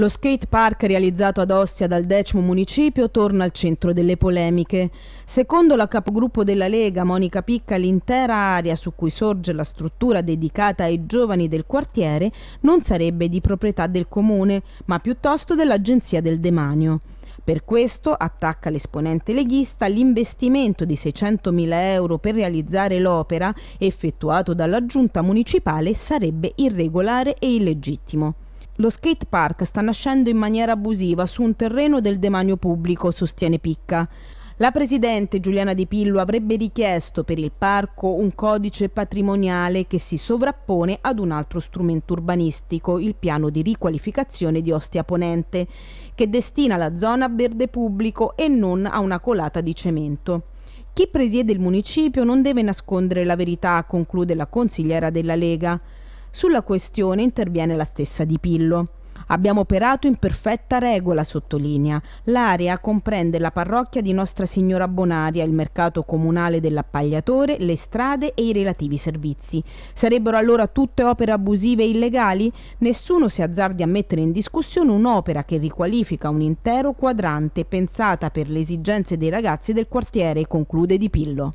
Lo skate park realizzato ad Ostia dal decimo municipio torna al centro delle polemiche. Secondo la capogruppo della Lega, Monica Picca, l'intera area su cui sorge la struttura dedicata ai giovani del quartiere non sarebbe di proprietà del comune, ma piuttosto dell'Agenzia del Demanio. Per questo, attacca l'esponente leghista, l'investimento di 600.000 euro per realizzare l'opera effettuato dalla giunta municipale sarebbe irregolare e illegittimo. Lo skate park sta nascendo in maniera abusiva su un terreno del demanio pubblico, sostiene Picca. La presidente Giuliana Di Pillo avrebbe richiesto per il parco un codice patrimoniale che si sovrappone ad un altro strumento urbanistico, il piano di riqualificazione di Ostia Ponente, che destina la zona a verde pubblico e non a una colata di cemento. Chi presiede il municipio non deve nascondere la verità, conclude la consigliera della Lega. Sulla questione interviene la stessa Di Pillo. Abbiamo operato in perfetta regola, sottolinea. L'area comprende la parrocchia di Nostra Signora Bonaria, il mercato comunale dell'appagliatore, le strade e i relativi servizi. Sarebbero allora tutte opere abusive e illegali? Nessuno si azzardi a mettere in discussione un'opera che riqualifica un intero quadrante pensata per le esigenze dei ragazzi del quartiere, conclude Di Pillo.